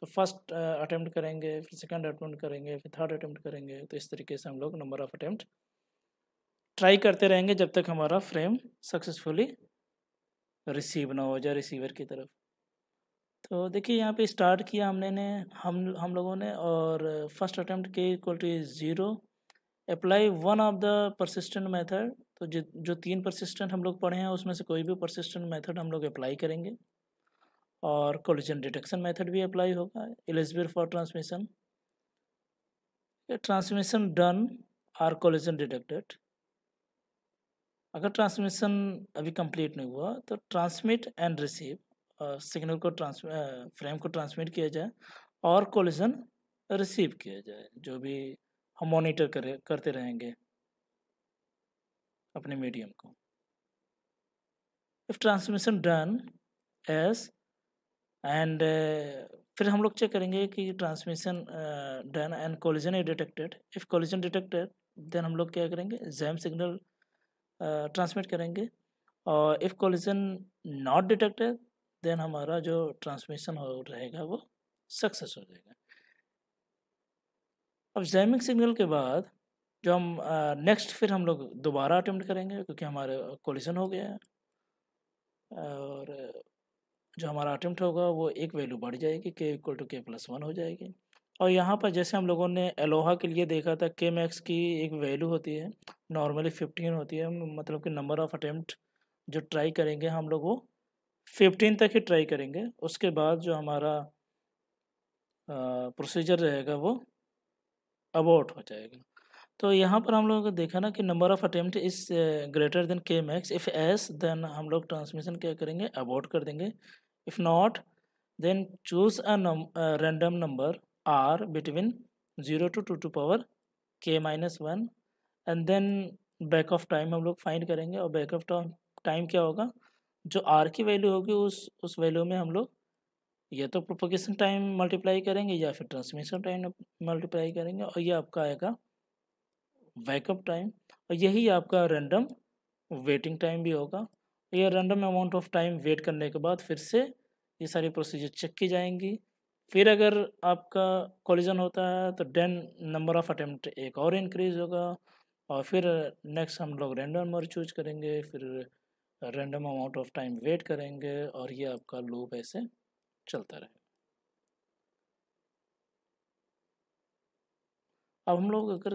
तो फर्स्ट अटेम्प्ट करेंगे फिर सेकंड अटेम्प्ट करेंगे फिर थर्ड अटेम्प्ट करेंगे तो इस तरीके से हम लोग नंबर ऑफ अटेम्प्ट ट्राई करते रहेंगे जब तक हमारा फ्रेम सक्सेसफुली रिसीव ना हो जाए रिसीवर की तरफ तो देखिए यहाँ पे स्टार्ट किया हमने ने हम हम लोगों ने और फर्स्ट अटेम्प्ट के equal to zero apply one of the persistent method तो जो जो तीन परसिस्टेंट हम लोग पढ़े हैं उसमें से कोई भी परसिस्टेंट मेथड हम लोग अप्लाई करेंगे और कोलिजन डिटेक्शन मेथड भी अप्लाई होगा eligible for transmission transmission done or collision detected अगर ट्रांसमिशन अभी कंप्लीट नहीं हुआ तो ट्रांसमिट एंड रिसीव सिग्नल को ट्रांस फ्रेम को ट्रांसमिट किया जाए और कोलिजन रिसीव किया जाए जो भी हम मॉनिटर करे करते रहेंगे अपने मीडियम को if transmission done yes and फिर हम लोग चेक करेंगे कि transmission done and collision is detected if collision detected then हम लोग क्या करेंगे जैम सिग्नल ट्रांसमिट करेंगे और if collision not detected then हमारा जो ट्रांसमिशन हो रहेगा वो सक्सेस हो जाएगा अब जैमिक सिग्नल के बाद जो हम नेक्स्ट फिर हम लोग दोबारा अटैम्प्ट करेंगे क्योंकि हमारे कोलिशन हो गया है और जो हमारा अटैम्प्ट होगा वो एक वैल्यू बढ़ जाएगी K equal to K plus one हो जाएगी और यहाँ पर जैसे हम लोगों ने एलोहा के लिए देखा था के मैक्स की एक वैल्यू होती है नॉर्मली फिफ्टीन होती है मतलब कि नंबर ऑफ अटैम्प्ट जो ट्राई करेंगे हम लोग वो फिफ्टीन तक ही ट्राई करेंगे उसके बाद जो हमारा प्रोसीजर रहेगा वो अबाउट हो जाएगा तो यहाँ पर हम लोगों को देखा ना कि number of attempt is greater than K max if yes then हम लोग ट्रांसमिशन क्या करेंगे अबाउट कर देंगे if not then choose a random number R between zero to two to power K minus one and then back off time हम लोग find करेंगे और बैक ऑफ टाइम क्या होगा जो आर की वैल्यू होगी उस उस वैल्यू में हम लोग या तो प्रोपोगेशन टाइम मल्टीप्लाई करेंगे या फिर ट्रांसमिशन टाइम मल्टीप्लाई करेंगे और ये आपका आएगा बैकअप टाइम और यही आपका रैंडम वेटिंग टाइम भी होगा ये random amount of time wait करने के बाद फिर से ये सारी प्रोसीजर चेक की जाएंगी फिर अगर आपका कॉलिजन होता है तो डेन नंबर ऑफ अटेम्प्ट एक और इंक्रीज होगा और फिर नेक्स्ट हम लोग रैंडम नंबर चूज करेंगे फिर random amount of time wait करेंगे और ये आपका लूप ऐसे चलता रहेगा अब हम लोग अगर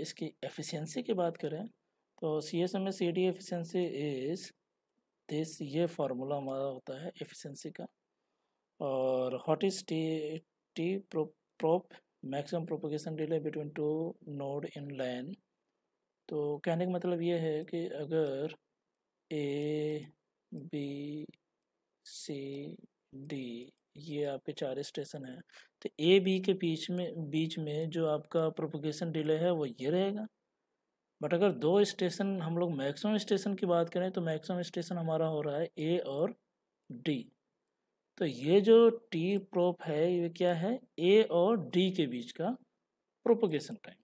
इसकी एफिशिएंसी की बात करें तो C S M S C D efficiency is this ये फार्मूला हमारा होता है एफिशिएंसी का और what is T T prop maximum propagation delay between two node in line तो कहने का मतलब ये है कि अगर ए बी सी डी ये आपके चार स्टेशन हैं तो ए बी के बीच में बीच में जो आपका प्रोपोगेशन डिले है वो ये रहेगा बट अगर दो स्टेशन हम लोग मैक्सिमम स्टेशन की बात करें तो मैक्सिमम स्टेशन हमारा हो रहा है ए और डी तो ये जो टी प्रोप है ये क्या है ए और डी के बीच का प्रोपोगेशन टाइम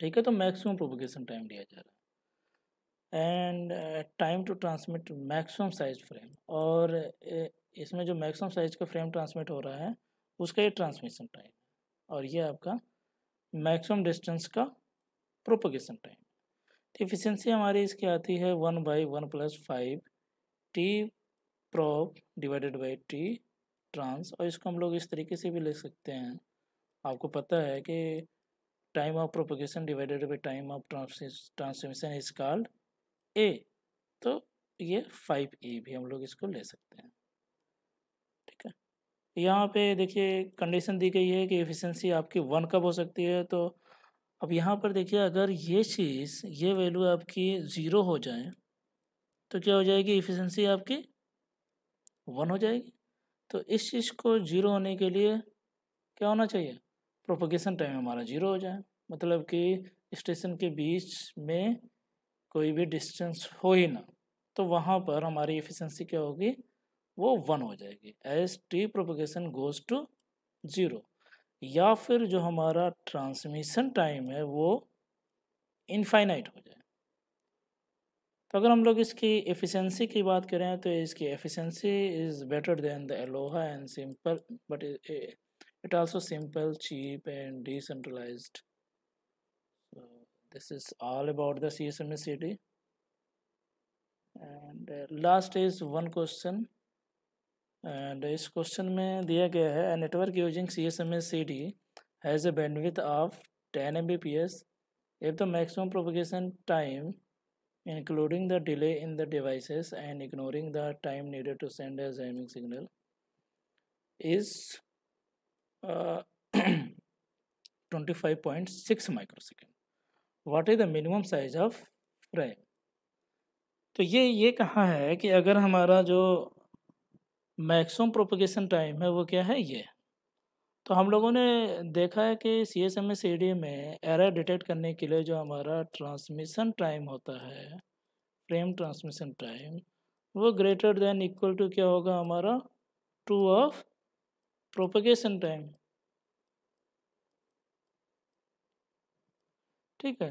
ठीक है तो मैक्सिमम प्रोपोगेशन टाइम लिया जा रहा है and time to transmit maximum size frame और इसमें जो मैक्सिमम साइज का फ्रेम ट्रांसमिट हो रहा है उसका ये ट्रांसमिशन टाइम और ये आपका मैक्सिमम डिस्टेंस का प्रोपोगेशन टाइम तो इफिशेंसी हमारी इसकी आती है one by one plus five T prop divided by T trans और इसको हम लोग इस तरीके से भी लिख सकते हैं आपको पता है कि time of propagation divided by time of transmission is called a तो ये फाइव ए भी हम लोग इसको ले सकते हैं ठीक है यहाँ पे देखिए कंडीशन दी गई है कि एफिशिएंसी आपकी वन कब हो सकती है तो अब यहाँ पर देखिए अगर ये चीज़ ये वैल्यू आपकी ज़ीरो हो जाए तो क्या हो जाएगी एफिशिएंसी आपकी वन हो जाएगी तो इस चीज़ को ज़ीरो होने के लिए क्या होना चाहिए प्रोपोगेशन टाइम हमारा ज़ीरो हो जाए मतलब कि स्टेशन के बीच में कोई भी डिस्टेंस हो ही ना तो वहाँ पर हमारी एफिशिएंसी क्या होगी वो वन हो जाएगी as T propagation goes to zero या फिर जो हमारा ट्रांसमिशन टाइम है वो इनफाइनाइट हो जाए तो अगर हम लोग इसकी एफिशिएंसी की बात करें तो इसकी efficiency is better than the ALOHA and simple but it also simple cheap and decentralized this is all about the CSM city and last is one question and इस question में दिया गया है a network using S M S C D has a bandwidth if the maximum propagation time including the delay in the devices and ignoring the time needed to send a jamming signal is uh, 25.6 microsecond what is the minimum size of frame तो ये ये कहा है कि अगर हमारा जो maximum propagation time है वो क्या है ये तो हम लोगों ने देखा है कि C S M S A D में एरर डिटेक्ट करने के लिए जो हमारा ट्रांसमिशन टाइम होता है फ्रेम ट्रांसमिशन टाइम वो ग्रेटर देन इक्वल टू क्या होगा हमारा टू ऑफ प्रोपोगेशन टाइम ठीक है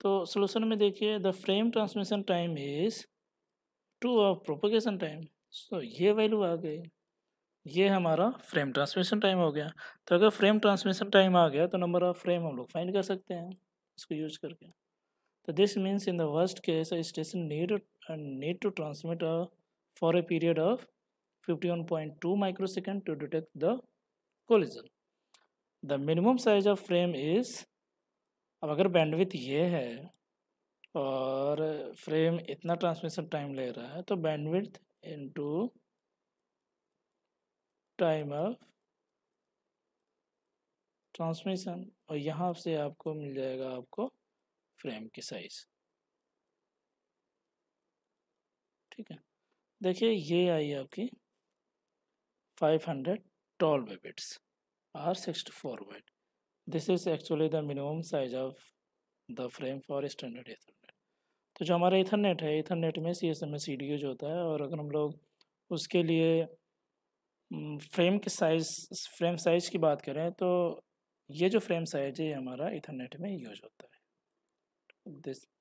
तो सोल्यूशन में देखिए the frame transmission time is two of propagation time so ये वैल्यू आ गई ये हमारा फ्रेम ट्रांसमिशन टाइम हो गया तो अगर फ्रेम ट्रांसमिशन टाइम आ गया तो नंबर ऑफ फ्रेम हम लोग फाइंड कर सकते हैं इसको यूज करके तो this means in the worst case station need need to transmit for a period of 51.2 second to detect the collision the minimum size of frame is अब अगर बैंडविथ ये है और फ्रेम इतना ट्रांसमिशन टाइम ले रहा है तो bandwidth into time of transmission और यहाँ से आपको मिल जाएगा आपको फ्रेम की साइज ठीक है देखिए ये आई आपकी 500 hundred twelve bits or sixty four bit this is actually the minimum size of the frame for standard Ethernet तो जो हमारा इथरनेट है इथरनेट में C S M S C D use होता है और अगर हम लोग उसके लिए फ्रेम के साइज़ फ्रेम साइज़ की बात करें तो ये जो फ्रेम साइज है ये हमारा इथरनेट में यूज होता है दिस